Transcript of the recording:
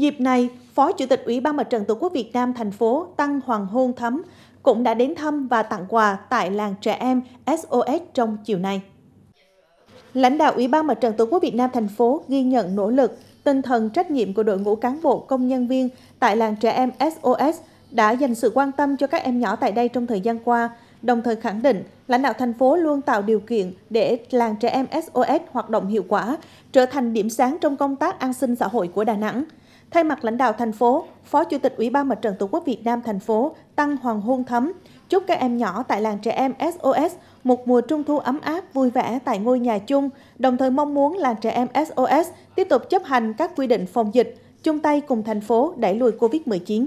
Dịp này, Phó Chủ tịch Ủy ban Mặt trận Tổ quốc Việt Nam thành phố Tăng Hoàng Hôn Thấm cũng đã đến thăm và tặng quà tại làng trẻ em SOS trong chiều nay. Lãnh đạo Ủy ban Mặt trận Tổ quốc Việt Nam thành phố ghi nhận nỗ lực, tinh thần trách nhiệm của đội ngũ cán bộ công nhân viên tại làng trẻ em SOS đã dành sự quan tâm cho các em nhỏ tại đây trong thời gian qua, đồng thời khẳng định lãnh đạo thành phố luôn tạo điều kiện để làng trẻ em SOS hoạt động hiệu quả, trở thành điểm sáng trong công tác an sinh xã hội của Đà Nẵng. Thay mặt lãnh đạo thành phố, Phó Chủ tịch Ủy ban Mặt trận Tổ quốc Việt Nam thành phố Tăng Hoàng Hôn Thấm chúc các em nhỏ tại làng trẻ em SOS một mùa trung thu ấm áp vui vẻ tại ngôi nhà chung, đồng thời mong muốn làng trẻ em SOS tiếp tục chấp hành các quy định phòng dịch, chung tay cùng thành phố đẩy lùi Covid-19.